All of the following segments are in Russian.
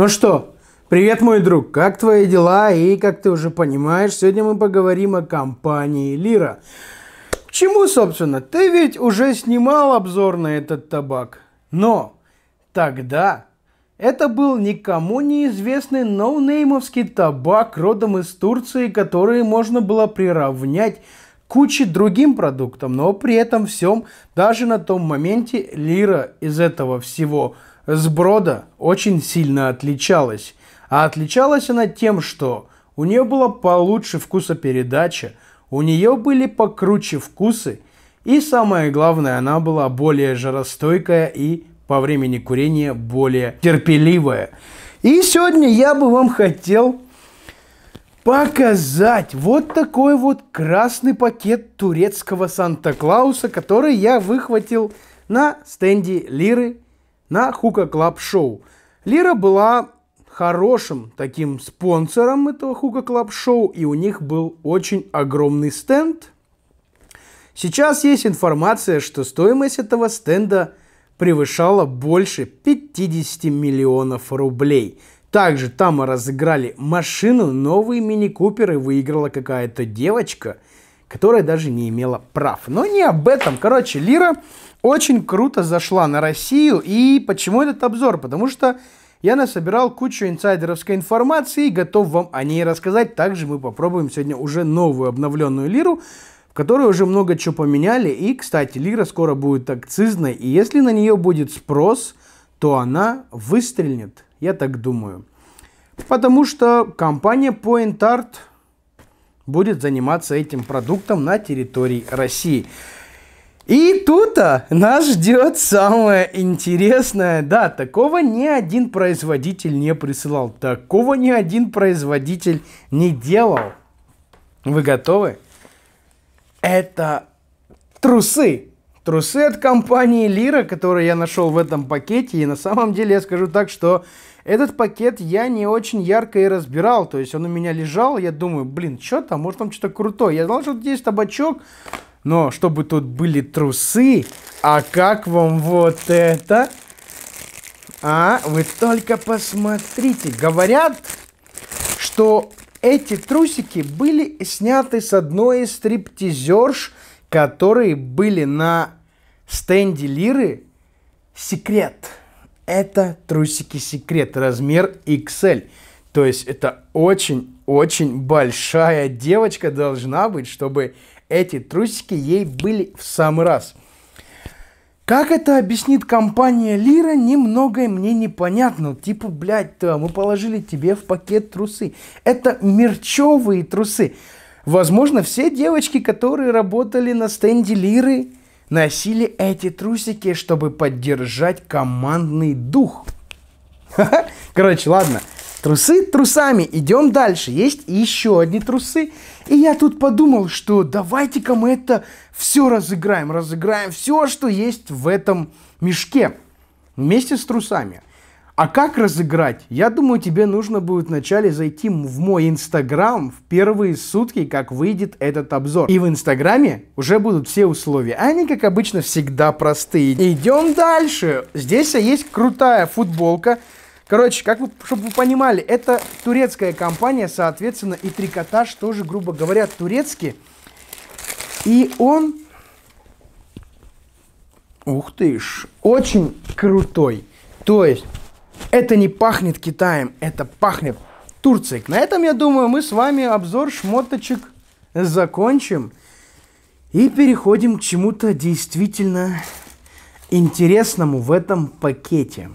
Ну что, привет, мой друг, как твои дела? И, как ты уже понимаешь, сегодня мы поговорим о компании Лира. К чему, собственно? Ты ведь уже снимал обзор на этот табак. Но тогда это был никому неизвестный ноунеймовский табак родом из Турции, который можно было приравнять куче другим продуктам, но при этом всем, даже на том моменте, лира из этого всего – сброда очень сильно отличалась. А отличалась она тем, что у нее была получше вкусопередача, у нее были покруче вкусы, и самое главное, она была более жаростойкая и по времени курения более терпеливая. И сегодня я бы вам хотел показать вот такой вот красный пакет турецкого Санта-Клауса, который я выхватил на стенде Лиры на Хука Клаб Шоу. Лира была хорошим таким спонсором этого Хука Клаб Шоу, и у них был очень огромный стенд. Сейчас есть информация, что стоимость этого стенда превышала больше 50 миллионов рублей. Также там разыграли машину, новые мини-куперы выиграла какая-то девочка, которая даже не имела прав. Но не об этом. Короче, Лира очень круто зашла на Россию. И почему этот обзор? Потому что я насобирал кучу инсайдеровской информации и готов вам о ней рассказать. Также мы попробуем сегодня уже новую обновленную лиру, в которой уже много чего поменяли. И, кстати, лира скоро будет акцизной. И если на нее будет спрос, то она выстрельнет, Я так думаю. Потому что компания PointArt будет заниматься этим продуктом на территории России. И тут нас ждет самое интересное. Да, такого ни один производитель не присылал. Такого ни один производитель не делал. Вы готовы? Это трусы. Трусы от компании Лира, которые я нашел в этом пакете. И на самом деле я скажу так, что этот пакет я не очень ярко и разбирал. То есть он у меня лежал, я думаю, блин, что там, может там что-то крутое. Я знал, что здесь табачок, но чтобы тут были трусы, а как вам вот это? А, вы только посмотрите. Говорят, что эти трусики были сняты с одной из стриптизерш, которые были на стенде Лиры. Секрет. Это трусики секрет, размер XL. То есть это очень-очень большая девочка должна быть, чтобы эти трусики ей были в самый раз. Как это объяснит компания Лира, немного мне непонятно. Типа, блядь, мы положили тебе в пакет трусы. Это мерчевые трусы. Возможно, все девочки, которые работали на стенде Лиры, носили эти трусики, чтобы поддержать командный дух. Короче, ладно. Трусы трусами. Идем дальше. Есть еще одни трусы. И я тут подумал, что давайте-ка мы это все разыграем. Разыграем все, что есть в этом мешке. Вместе с трусами. А как разыграть? Я думаю, тебе нужно будет вначале зайти в мой инстаграм в первые сутки, как выйдет этот обзор. И в инстаграме уже будут все условия. Они, как обычно, всегда простые. Идем дальше. Здесь есть крутая футболка Короче, как вы, чтобы вы понимали, это турецкая компания, соответственно, и трикотаж тоже, грубо говоря, турецкий. И он, ух ты ж, очень крутой. То есть, это не пахнет Китаем, это пахнет Турцией. На этом, я думаю, мы с вами обзор шмоточек закончим. И переходим к чему-то действительно интересному в этом пакете.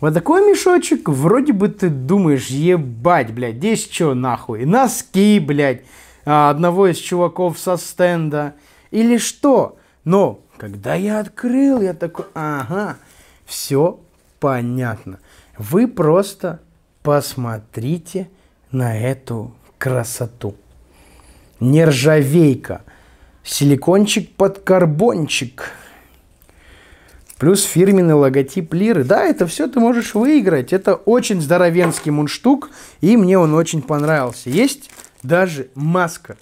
Вот такой мешочек, вроде бы ты думаешь, ебать, блядь, здесь что нахуй? Носки, блядь, а, одного из чуваков со стенда. Или что? Но когда я открыл, я такой, ага, все понятно. Вы просто посмотрите на эту красоту. Нержавейка. Силикончик под карбончик. Плюс фирменный логотип Лиры. Да, это все ты можешь выиграть. Это очень здоровенский мундштук, и мне он очень понравился. Есть даже маска.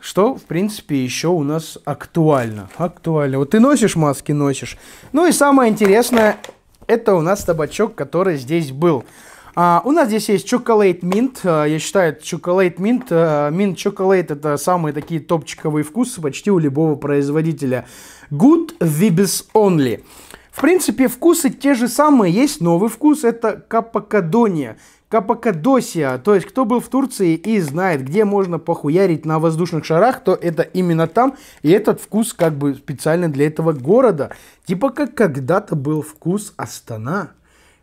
Что, в принципе, еще у нас актуально. Актуально. Вот ты носишь маски, носишь. Ну и самое интересное, это у нас табачок, который здесь был. А, у нас здесь есть Chocolate Mint. А, я считаю, Chocolate Mint, а, Mint Chocolate это самые такие топчиковые вкусы почти у любого производителя. Good Vibes Only. В принципе, вкусы те же самые. Есть новый вкус, это капокадония. Капокадосия, то есть кто был в Турции и знает, где можно похуярить на воздушных шарах, то это именно там. И этот вкус как бы специально для этого города. Типа как когда-то был вкус Астана.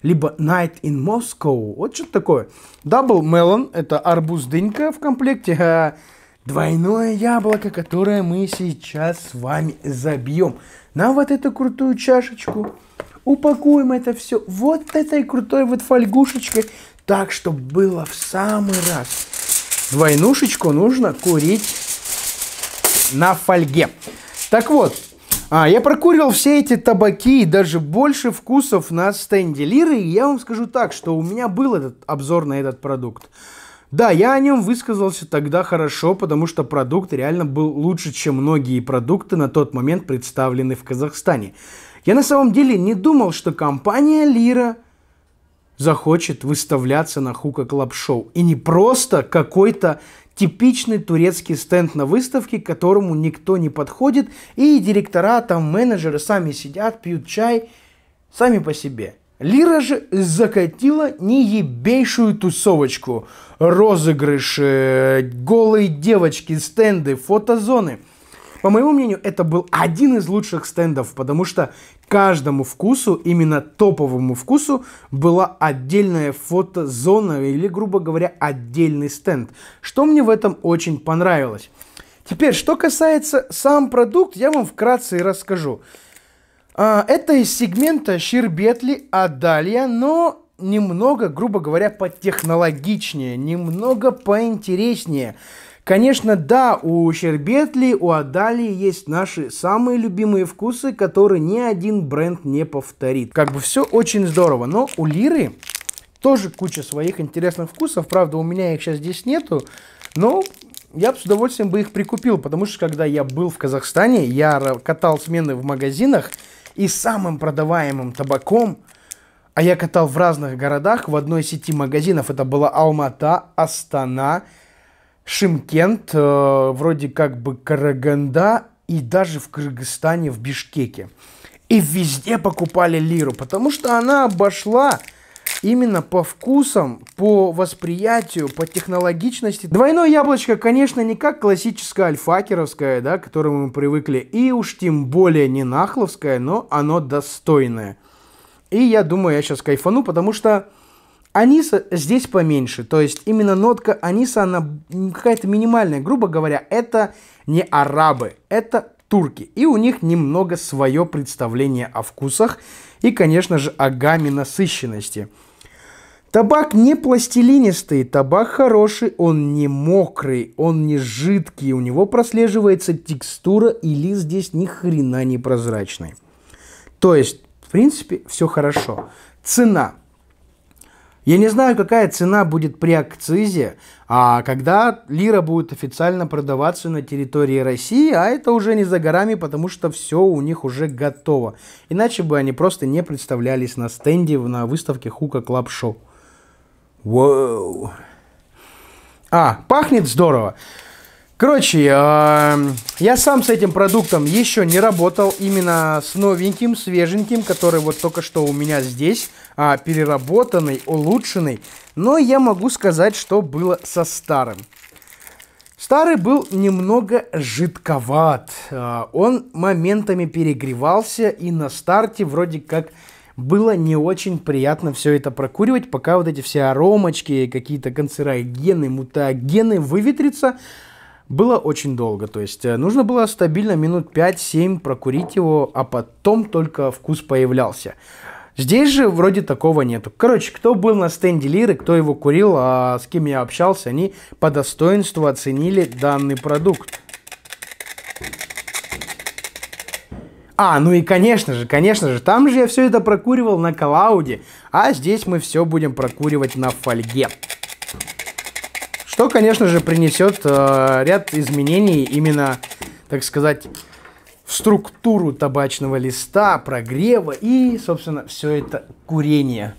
Либо Night in Moscow. Вот что-то такое. Double Melon, это арбуз-дынька в комплекте. Двойное яблоко, которое мы сейчас с вами забьем. На вот эту крутую чашечку. Упакуем это все вот этой крутой вот фольгушечкой. Так, чтобы было в самый раз. Двойнушечку нужно курить на фольге. Так вот, а, я прокурил все эти табаки и даже больше вкусов на стенде Лиры. И я вам скажу так, что у меня был этот обзор на этот продукт. Да, я о нем высказался тогда хорошо, потому что продукт реально был лучше, чем многие продукты на тот момент представлены в Казахстане. Я на самом деле не думал, что компания Лира захочет выставляться на Хука Клаб Шоу. И не просто какой-то типичный турецкий стенд на выставке, к которому никто не подходит, и директора, там менеджеры сами сидят, пьют чай сами по себе – Лира же закатила неебейшую тусовочку. Розыгрыши, голые девочки, стенды, фотозоны. По моему мнению, это был один из лучших стендов, потому что каждому вкусу, именно топовому вкусу, была отдельная фотозона или, грубо говоря, отдельный стенд. Что мне в этом очень понравилось. Теперь, что касается сам продукт, я вам вкратце и расскажу. А, это из сегмента Щербетли Адалья, но немного, грубо говоря, потехнологичнее, немного поинтереснее. Конечно, да, у Щербетли, у Адали есть наши самые любимые вкусы, которые ни один бренд не повторит. Как бы все очень здорово, но у Лиры тоже куча своих интересных вкусов. Правда, у меня их сейчас здесь нету, но я бы с удовольствием бы их прикупил, потому что когда я был в Казахстане, я катал смены в магазинах – и самым продаваемым табаком, а я катал в разных городах, в одной сети магазинов, это была Алмата, Астана, Шимкент, э, вроде как бы Караганда и даже в Кыргызстане, в Бишкеке. И везде покупали лиру, потому что она обошла именно по вкусам, по восприятию, по технологичности. Двойное яблочко, конечно, не как классическое альфакеровское, да, к которому мы привыкли, и уж тем более не нахловское, но оно достойное. И я думаю, я сейчас кайфану, потому что аниса здесь поменьше. То есть именно нотка аниса, она какая-то минимальная. Грубо говоря, это не арабы, это турки. И у них немного свое представление о вкусах и, конечно же, о гамме насыщенности. Табак не пластилинистый, табак хороший, он не мокрый, он не жидкий, у него прослеживается текстура и лист здесь ни хрена не прозрачный. То есть, в принципе, все хорошо. Цена. Я не знаю, какая цена будет при акцизе, а когда лира будет официально продаваться на территории России, а это уже не за горами, потому что все у них уже готово. Иначе бы они просто не представлялись на стенде на выставке Хука Клаб Шоу. Воу. А, пахнет здорово. Короче, а, я сам с этим продуктом еще не работал, именно с новеньким, свеженьким, который вот только что у меня здесь, а, переработанный, улучшенный. Но я могу сказать, что было со старым. Старый был немного жидковат, а, он моментами перегревался и на старте вроде как было не очень приятно все это прокуривать, пока вот эти все аромочки, какие-то канцерогены, мутагены выветрятся. Было очень долго, то есть э, нужно было стабильно минут 5-7 прокурить его, а потом только вкус появлялся. Здесь же вроде такого нету. Короче, кто был на стенде Лиры, кто его курил, а с кем я общался, они по достоинству оценили данный продукт. А, ну и конечно же, конечно же, там же я все это прокуривал на калауде, а здесь мы все будем прокуривать на фольге. Что, конечно же, принесет э, ряд изменений именно, так сказать, в структуру табачного листа, прогрева и, собственно, все это курение.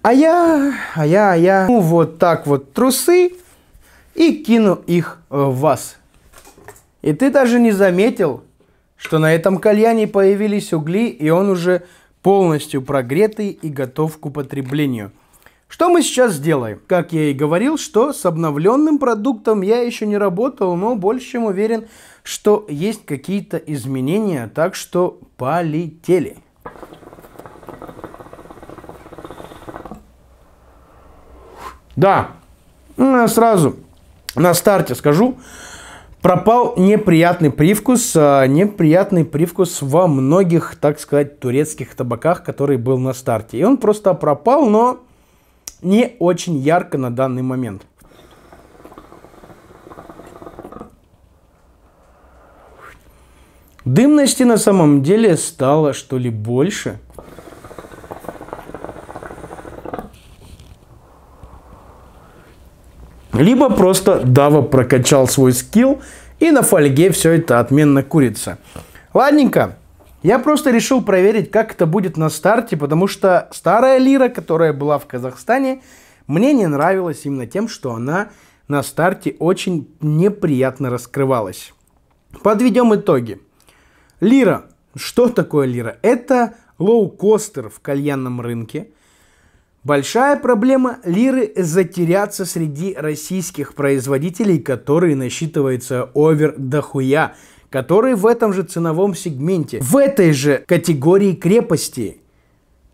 А я, а я, а я, ну вот так вот трусы и кину их в вас. И ты даже не заметил, что на этом кальяне появились угли, и он уже полностью прогретый и готов к употреблению. Что мы сейчас сделаем? Как я и говорил, что с обновленным продуктом я еще не работал, но больше чем уверен, что есть какие-то изменения, так что полетели. Да, ну, сразу на старте скажу, пропал неприятный привкус, а, неприятный привкус во многих, так сказать, турецких табаках, который был на старте. И он просто пропал, но не очень ярко на данный момент. Дымности на самом деле стало что ли больше – Либо просто Дава прокачал свой скилл, и на фольге все это отменно курится. Ладненько, я просто решил проверить, как это будет на старте, потому что старая лира, которая была в Казахстане, мне не нравилась именно тем, что она на старте очень неприятно раскрывалась. Подведем итоги. Лира. Что такое лира? Это лоукостер в кальянном рынке, Большая проблема лиры – затеряться среди российских производителей, которые насчитывается овер дохуя, которые в этом же ценовом сегменте, в этой же категории крепости.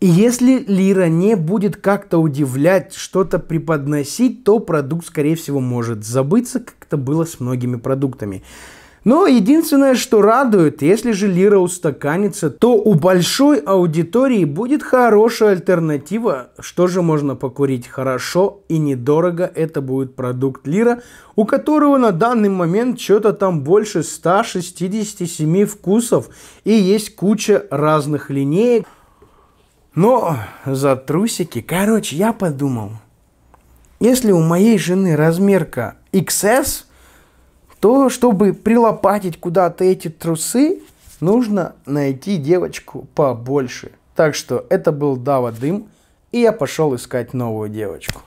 И если лира не будет как-то удивлять, что-то преподносить, то продукт, скорее всего, может забыться, как это было с многими продуктами. Но единственное, что радует, если же лира устаканится, то у большой аудитории будет хорошая альтернатива, что же можно покурить хорошо и недорого, это будет продукт лира, у которого на данный момент что-то там больше 167 вкусов и есть куча разных линеек. Но за трусики, короче, я подумал, если у моей жены размерка XS – то, чтобы прилопатить куда-то эти трусы, нужно найти девочку побольше. Так что это был Дава Дым, и я пошел искать новую девочку.